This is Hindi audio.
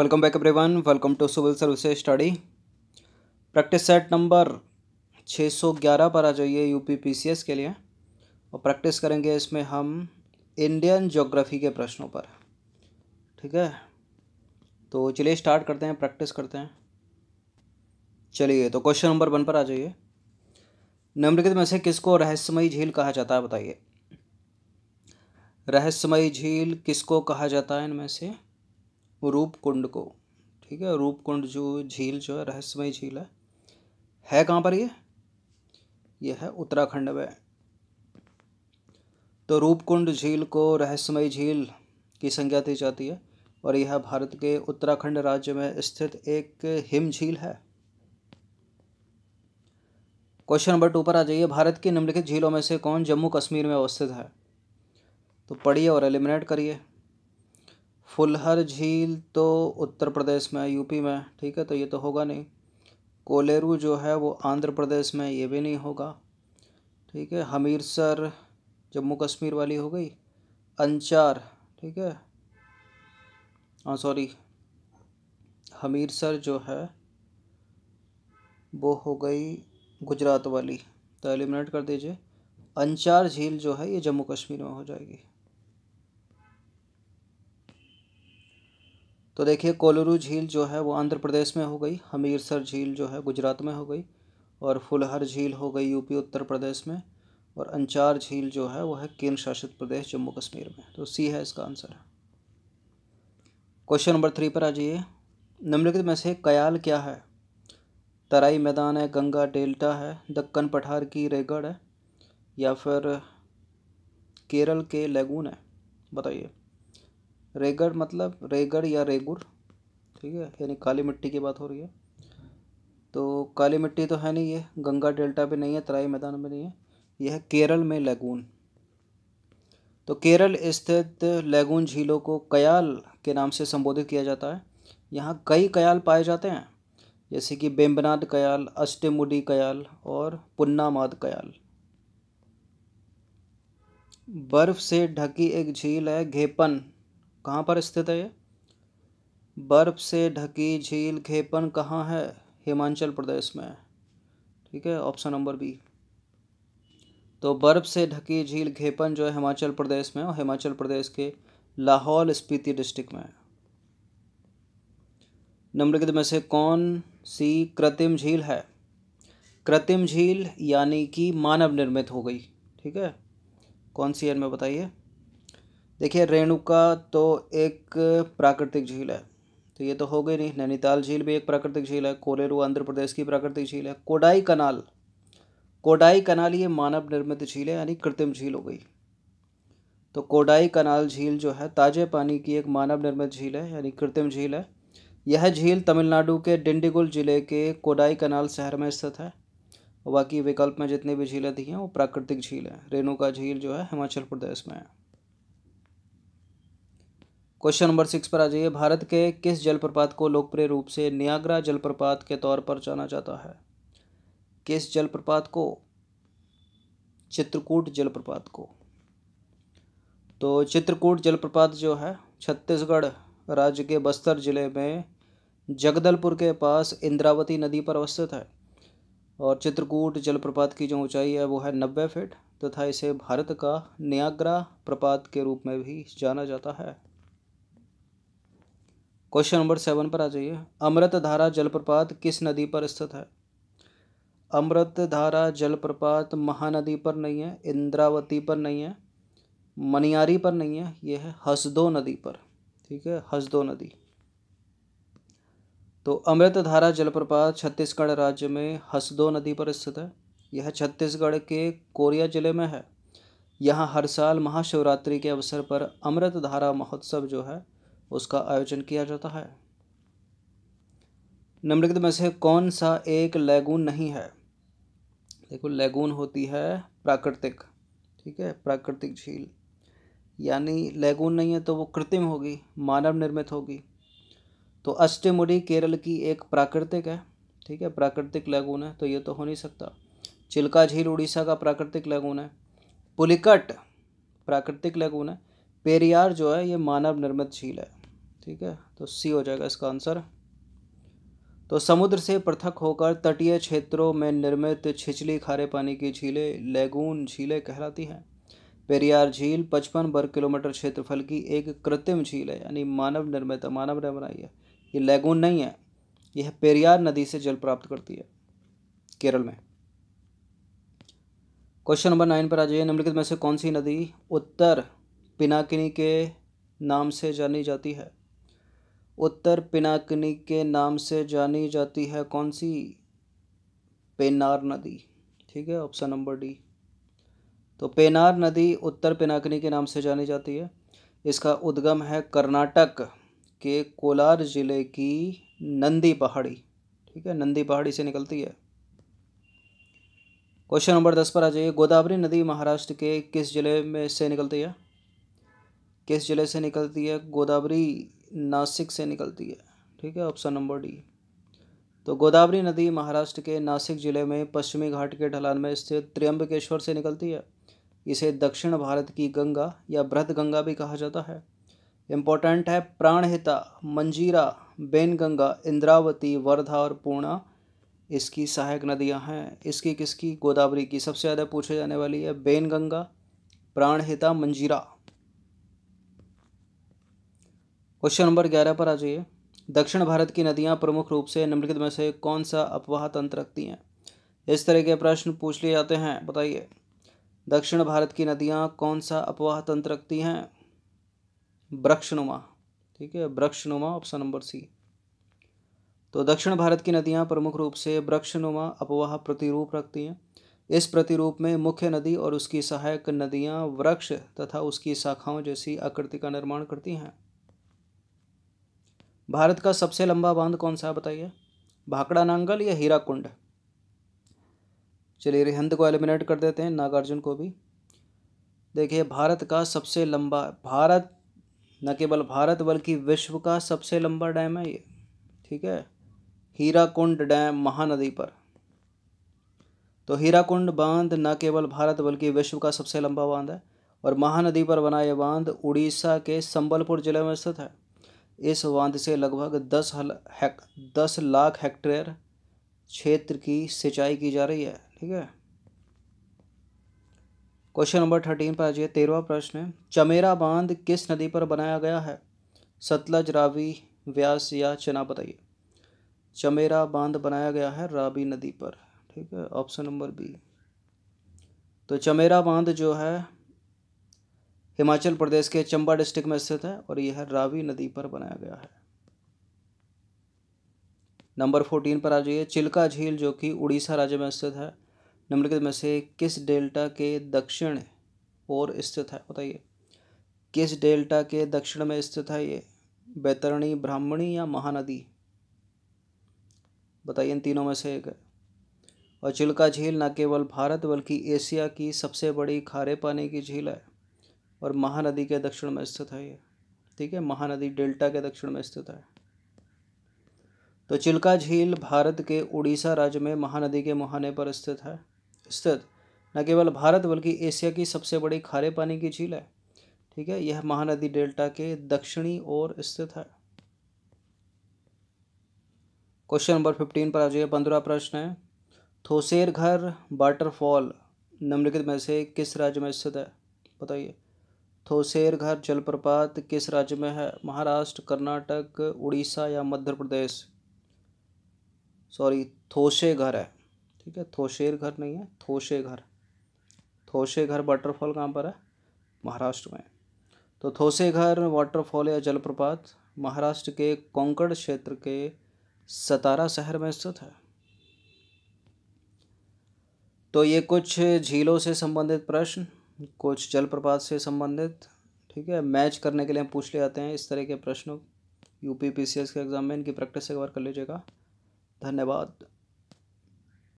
welcome back everyone welcome to civil service study practice set number 611 पर आ जाइए U P P C S के लिए और प्रैक्टिस करेंगे इसमें हम इंडियन ज्योग्राफी के प्रश्नों पर ठीक है तो चलिए स्टार्ट करते हैं प्रैक्टिस करते हैं चलिए तो क्वेश्चन नंबर वन पर आ जाइए निम्नलिखित में से किसको रहस्यमयी झील कहा जाता है बताइए रहस्यमयी झील किसको कहा जाता है इनमें से रूप कुंड को ठीक है रूप कुंड जो झील जो है रहस्यमय झील है है कहाँ पर ये ये है उत्तराखंड में तो रूपकुंड झील को रहस्यमय झील की संज्ञा दी जाती है और यह भारत के उत्तराखंड राज्य में स्थित एक हिम झील है क्वेश्चन नंबर टू पर आ जाइए भारत की निम्नलिखित झीलों में से कौन जम्मू कश्मीर में अवस्थित है तो पढ़िए और एलिमिनेट करिए फुलहर झील तो उत्तर प्रदेश में यूपी में ठीक है तो ये तो होगा नहीं कोलेरू जो है वो आंध्र प्रदेश में ये भी नहीं होगा ठीक है हमीरसर जम्मू कश्मीर वाली हो गई अंचार ठीक है हाँ सॉरी हमीरसर जो है वो हो गई गुजरात वाली तो एलिमिनेट कर दीजिए अंचार झील जो है ये जम्मू कश्मीर में हो जाएगी तो देखिए कोलरू झील जो है वो आंध्र प्रदेश में हो गई हमीरसर झील जो है गुजरात में हो गई और फुलहर झील हो गई यूपी उत्तर प्रदेश में और अंचार झील जो है वो है केंद्र शासित प्रदेश जम्मू कश्मीर में तो सी है इसका आंसर क्वेश्चन नंबर थ्री पर आ जाइए निम्नलिखित में से कयाल क्या है तराई मैदान है गंगा डेल्टा है दक्कन पठार की रेगढ़ है या फिर केरल के लेगून है बताइए रेगड़ मतलब रेगड़ या रेगुर ठीक है यानी काली मिट्टी की बात हो रही है तो काली मिट्टी तो है नहीं ये गंगा डेल्टा पे नहीं है तराई मैदान में नहीं है यह केरल में लैगून तो केरल स्थित लैगून झीलों को कयाल के नाम से संबोधित किया जाता है यहाँ कई कयाल पाए जाते हैं जैसे कि बेम्बनाद कयाल अष्टमुडी कयाल और पुन्नामाद कयाल बर्फ से ढकी एक झील है घेपन कहाँ पर स्थित है ये बर्फ़ से ढकी झील खेपन कहाँ है हिमाचल प्रदेश में ठीक है ऑप्शन नंबर बी तो बर्फ़ से ढकी झील खेपन जो है हिमाचल प्रदेश में और हिमाचल प्रदेश के लाहौल स्पीति डिस्ट्रिक्ट में नंबर में से कौन सी कृत्रिम झील है कृत्रिम झील यानी कि मानव निर्मित हो गई ठीक है कौन सी है मैं बताइए देखिए रेणुका तो एक प्राकृतिक झील है तो ये तो हो गई नहीं नैनीताल झील भी एक प्राकृतिक झील है कोलेरू आंध्र प्रदेश की प्राकृतिक झील है कोडाई कनाल कोडाई कनाल ये मानव निर्मित झील है यानी कृत्रिम झील हो गई तो कोडाई कनाल झील जो है ताजे पानी की एक मानव निर्मित झील है यानी कृत्रिम झील है यह झील तमिलनाडु के डिंडीगुल जिले के कोडाई कनाल शहर में स्थित है बाकी विकल्प में जितनी भी झीलें थी हैं वो प्राकृतिक झील है रेणुका झील जो है हिमाचल प्रदेश में है क्वेश्चन नंबर सिक्स पर आ जाइए भारत के किस जलप्रपात को लोकप्रिय रूप से नियाग्रा जलप्रपात के तौर पर जाना जाता है किस जलप्रपात को चित्रकूट जलप्रपात को तो चित्रकूट जलप्रपात जो है छत्तीसगढ़ राज्य के बस्तर जिले में जगदलपुर के पास इंद्रावती नदी पर अवस्थित है और चित्रकूट जलप्रपात की जो ऊंचाई है वो है नब्बे फीट तथा तो इसे भारत का नियाग्रा प्रपात के रूप में भी जाना जाता है क्वेश्चन नंबर सेवन पर आ जाइए अमृत धारा जलप्रपात किस नदी पर स्थित है अमृत धारा जलप्रपात महानदी पर नहीं है इंद्रावती पर नहीं है मनियारी पर नहीं है यह है हसदो नदी पर ठीक है हसदो नदी तो अमृत धारा जलप्रपात छत्तीसगढ़ राज्य में हसदो नदी पर स्थित है यह छत्तीसगढ़ के कोरिया जिले में है यहाँ हर साल महाशिवरात्रि के अवसर पर अमृत धारा महोत्सव जो है उसका आयोजन किया जाता है निम्नलिखित में से कौन सा एक लैगून नहीं है देखो लैगून होती है प्राकृतिक ठीक है प्राकृतिक झील यानी लैगून नहीं है तो वो कृत्रिम होगी मानव निर्मित होगी तो अष्टमुड़ी केरल की एक प्राकृतिक है ठीक है प्राकृतिक लैगून है तो ये तो हो नहीं सकता चिल्का झील उड़ीसा का प्राकृतिक लैगून है पुलिकट प्राकृतिक लैगून है पेरियार जो है ये मानव निर्मित झील है ठीक है तो सी हो जाएगा इसका आंसर तो समुद्र से पृथक होकर तटीय क्षेत्रों में निर्मित छिछली खारे पानी की झीलें लेगून झीलें कहलाती हैं पेरियार झील पचपन वर्ग किलोमीटर क्षेत्रफल की एक कृत्रिम झील है यानी मानव निर्मित मानव ने बनाई है ये लेगून नहीं है यह पेरियार नदी से जल प्राप्त करती है केरल में क्वेश्चन नंबर नाइन पर आ जाइए निम्नलिखित में से कौन सी नदी उत्तर पिनाकिनी के नाम से जानी जाती है उत्तर पिनाकिनी के नाम से जानी जाती है कौन सी पेनार नदी ठीक है ऑप्शन नंबर डी तो पेनार नदी उत्तर पिनाकिनी के नाम से जानी जाती है इसका उद्गम है कर्नाटक के कोलार जिले की नंदी पहाड़ी ठीक है नंदी पहाड़ी से निकलती है क्वेश्चन नंबर दस पर आ जाइए गोदावरी नदी महाराष्ट्र के किस जिले में से निकलती है किस जिले से निकलती है गोदावरी नासिक से निकलती है ठीक है ऑप्शन नंबर डी तो गोदावरी नदी महाराष्ट्र के नासिक जिले में पश्चिमी घाट के ढलान में स्थित त्र्यंबकेश्वर से निकलती है इसे दक्षिण भारत की गंगा या बृहद गंगा भी कहा जाता है इम्पोर्टेंट है प्राणहिता मंजीरा बेनगंगा इंद्रावती वर्धा और पूर्णा इसकी सहायक नदियां हैं इसकी किसकी गोदावरी की सबसे ज़्यादा पूछे जाने वाली है बेनगंगा प्राणहिता मंजीरा क्वेश्चन नंबर ग्यारह पर आ जाइए दक्षिण भारत की नदियाँ प्रमुख रूप से निम्नलिखित में से कौन सा अपवाह तंत्र रखती हैं इस तरह के प्रश्न पूछ लिए जाते हैं बताइए दक्षिण भारत की नदियाँ कौन सा अपवाह तंत्र रखती हैं वृक्षनुमा ठीक है वृक्षनुमा ऑप्शन नंबर सी तो दक्षिण भारत की नदियाँ प्रमुख रूप से वृक्षनुमा अपवाह प्रतिरूप रखती हैं इस प्रतिरूप में मुख्य नदी और उसकी सहायक नदियाँ वृक्ष तथा उसकी शाखाओं जैसी आकृति का निर्माण करती हैं भारत का सबसे लंबा बांध कौन सा है बताइए भाकड़ा नांगल या हीरा कुंड चलिए रिहंद को एलिमिनेट कर देते हैं नागार्जुन को भी देखिए भारत का सबसे लंबा भारत न केवल भारत बल्कि विश्व का सबसे लंबा डैम है ये ठीक है हीरा कुंड डैम महानदी पर तो हीरा कुंड बांध न केवल भारत बल्कि विश्व का सबसे लंबा बांध है और महानदी पर बना यह बांध उड़ीसा के संबलपुर जिले में स्थित है इस बांध से लगभग दस हल हेक दस लाख हेक्टेयर क्षेत्र की सिंचाई की जा रही है ठीक है क्वेश्चन नंबर थर्टीन पर आ जाइए तेरहवा प्रश्न है चमेरा बांध किस नदी पर बनाया गया है सतलज रावी व्यास या चना बताइए चमेरा बांध बनाया गया है रावी नदी पर ठीक है ऑप्शन नंबर बी तो चमेरा बांध जो है हिमाचल प्रदेश के चंबा डिस्ट्रिक्ट में स्थित है और यह रावी नदी पर बनाया गया है नंबर फोर्टीन पर आ जाइए चिल्का झील जो कि उड़ीसा राज्य में स्थित है निम्नलिखित में से किस डेल्टा के दक्षिण और स्थित है बताइए किस डेल्टा के दक्षिण में स्थित है ये बैतरणी ब्राह्मणी या महानदी बताइए इन तीनों में से एक है और चिल्का झील न केवल भारत बल्कि एशिया की सबसे बड़ी खारे पानी की झील है और महानदी के दक्षिण में स्थित है ये ठीक है महानदी डेल्टा के दक्षिण में स्थित है तो चिल्का झील भारत के उड़ीसा राज्य में महानदी के मुहाने पर स्थित है स्थित न केवल भारत बल्कि एशिया की सबसे बड़ी खारे पानी की झील है ठीक है यह महानदी डेल्टा के दक्षिणी ओर स्थित है क्वेश्चन नंबर फिफ्टीन पर आ जाइए पंद्रह प्रश्न है थोसेर घर वाटरफॉल निम्नलिखित में से किस राज्य में स्थित है बताइए थोसेर तो घर जलप्रपात किस राज्य में है महाराष्ट्र कर्नाटक उड़ीसा या मध्य प्रदेश सॉरी थोसे घर है ठीक है थोसेर घर नहीं है थोसे घर थोसे घर वाटरफॉल कहाँ पर है महाराष्ट्र में तो थोसे घर वाटरफॉल या जलप्रपात महाराष्ट्र के कोंकण क्षेत्र के सतारा शहर में स्थित है तो ये कुछ झीलों से संबंधित प्रश्न कुछ जलप्रपात से संबंधित ठीक है मैच करने के लिए हम पूछ ले जाते हैं इस तरह के प्रश्नों यूपी पीसीएस के एग्ज़ाम में इनकी प्रैक्टिस एक बार कर लीजिएगा धन्यवाद